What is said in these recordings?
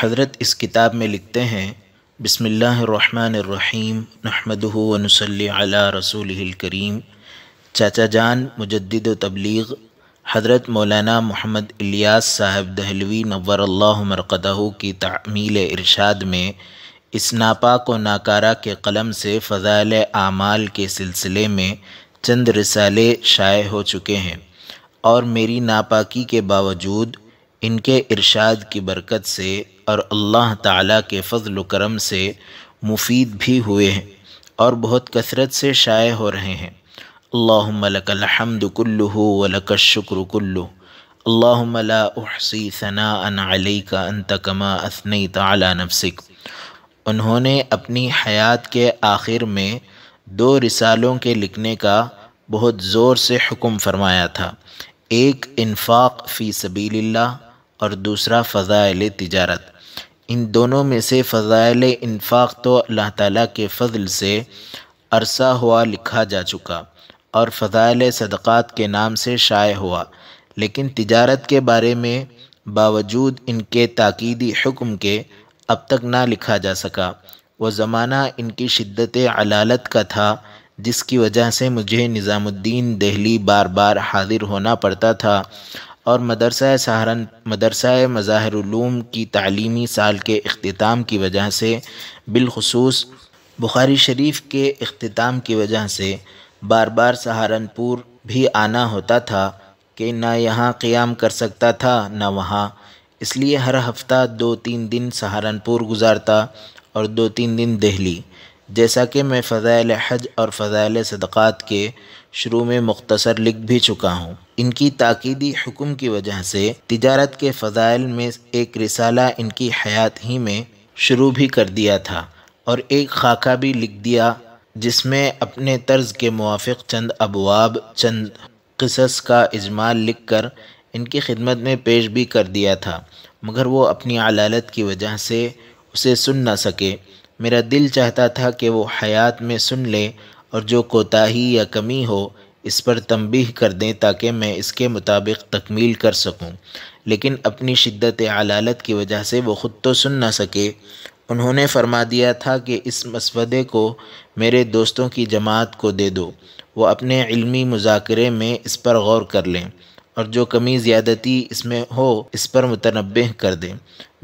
हजरत इस किताब में लिखते हैं बसमीम नहमदनसली रसूल करीम चाचा जान मुजद तबलीग हजरत मौलाना मोहम्मद इलियास साहब दहलवी नवर मरकदह की तमील इरशाद में इस नापाक व नाकारा के कलम से फ़जाल आमाल के सिलसिले में चंद रसाले शाये हो चुके हैं और मेरी नापाकी के बावजूद इनके इरशाद की बरकत से और अल्लाह ताला के फ़ज़ल करम से मुफीद भी हुए हैं और बहुत कसरत से शाये हो रहे हैं अल्लामद कुल्लु वलक शुक्र कुल्लु अल्लाम का अंत असनी तला नफसिक उन्होंने अपनी हयात के आखिर में दो रिसालों के लिखने का बहुत ज़ोर से हुक्म फरमाया था एक इन्फाक़ फ़ी सबील और दूसरा फ़ज़ाइल तिजारत इन दोनों में से फ़ज़ाइल इन्फाक़ तो अल्लाह ताला के फ़ल से अरसा हुआ लिखा जा चुका और फ़ज़ाइल सदक़ात के नाम से शाये हुआ लेकिन तिजारत के बारे में बावजूद इनके ताकीदी हुक्म के अब तक ना लिखा जा सका वह ज़माना इनकी शिद्दत अलालत का था जिसकी वजह से मुझे निज़ामुद्दीन दिल्ली बार बार हाजिर होना पड़ता था और मदरसा सहारन मदरसा मज़ाहरुलूम की तालीमी साल के अख्ताम की वजह से बिलखसूस बुखारी शरीफ के अख्ताम की वजह से बार बार सहारनपुर भी आना होता था कि ना यहाँ क़्याम कर सकता था ना वहाँ इसलिए हर हफ़्ता दो तीन दिन सहारनपुर गुज़ारता और दो तीन दिन दहली जैसा कि मैं फ़ज़ाइल हज और फ़ज़ाइल सदक़ात के शुरू में मुख्तसर लिख भी चुका हूँ इनकी ताकीदी हुकुम की वजह से तिजारत के फ़ज़ाइल में एक रिसाला इनकी हयात ही में शुरू भी कर दिया था और एक खाका भी लिख दिया जिसमें अपने तर्ज के मुआफ़ चंद अबवाब चंद किसस का इजमाल लिख कर इनकी खिदमत में पेश भी कर दिया था मगर वो अपनी अलालत की वजह से उसे सुन ना सके मेरा दिल चाहता था कि वो हयात में सुन ले और जो कोताही या कमी हो इस पर तंबीह कर दें ताकि मैं इसके मुताबिक तकमील कर सकूं लेकिन अपनी शिद्दत अलालत की वजह से वो ख़ुद तो सुन ना सके उन्होंने फरमा दिया था कि इस मसवदे को मेरे दोस्तों की जमात को दे दो वो अपने इल्मी मुजाकरे में इस पर गौर कर लें और जो कमी ज़्यादती इसमें हो इस पर मुतनबह कर दें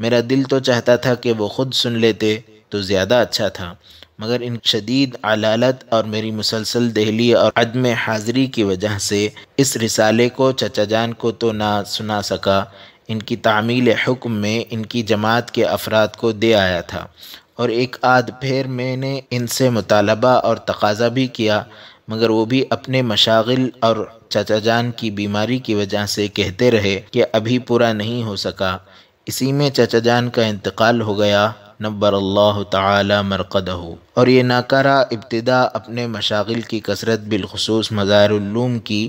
मेरा दिल तो चाहता था कि वो ख़ुद सुन लेते तो ज़्यादा अच्छा था मगर इन शदीद अलालत और मेरी मुसलसल दहली और अदम हाज़री की वजह से इस रिसाले को चचा जान को तो ना सुना सका इनकी तामील हुक्म में इनकी जमात के अफराद को दे आया था और एक आध फेर मैंने इनसे मुतालबा और तकाजा भी किया मगर वो भी अपने मशागिल और चचा जान की बीमारी की वजह से कहते रहे कि अभी पूरा नहीं हो सका इसी में चचा जान का इंतकाल हो गया नब्बर अल्लाह ताली मरकद और ये नाकारा इब्तदा अपने मशागिल की कसरत बिलखसूस मज़ारूम की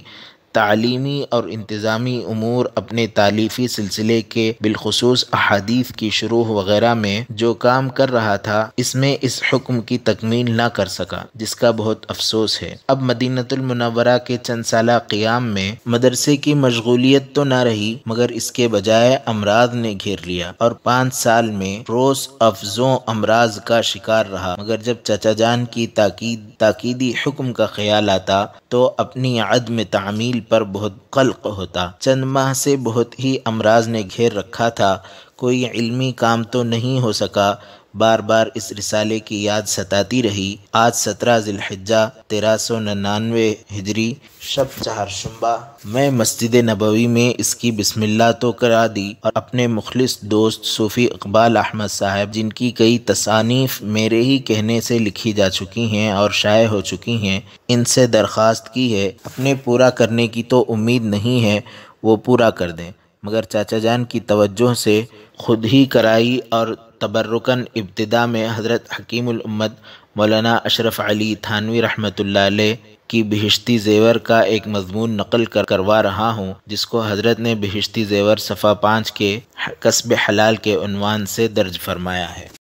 तालीमी और इंतज़ामी अमूर अपने तालीफ़ी सिलसिले के बिलखसूस अहादीस की शुरू वगैरह में जो काम कर रहा था इसमें इस हुक्म की तकमील ना कर सका जिसका बहुत अफसोस है अब मदीनतमनवरा के चंद साल क़्याम में मदरसे की मशगूलियत तो ना रही मगर इसके बजाय अमराज ने घेर लिया और पाँच साल में रोज अफजों अमराज का शिकार रहा मगर जब चचा जान की ताकीद ताकीदी हुक्म का ख्याल आता तो अपनी अदम तामील दिल पर बहुत कल्क होता चंद माह से बहुत ही अमराज ने घेर रखा था कोई इल्मी काम तो नहीं हो सका बार बार इस रिसाले की याद सताती रही आज सत्रह जिलहिजा तेरह सौ नन्नानवे हिजरी शब चार शुम्बा मैं मस्जिद नबवी में इसकी बिस्मिल्ला तो करा दी और अपने मुखलिस दोस्त सूफ़ी इकबाल अहमद साहब जिनकी कई तसानीफ मेरे ही कहने से लिखी जा चुकी हैं और शाये हो चुकी हैं इनसे दरख्वास्त की है अपने पूरा करने की तो उम्मीद नहीं है वो पूरा कर दें मगर चाचा जान की तवज्जो से खुद ही कराई और तबर्रुकन इब्तदा में हज़रत हकीमत मौलाना अशरफ अली थानवी रहमत की बहिश्ती जेवर का एक मजमून नकल कर करवा रहा हूँ जिसको हज़रत ने बहिश्ती जेवर सफ़ा पाँच के कस्ब हलाल के उनवान से दर्ज फरमाया है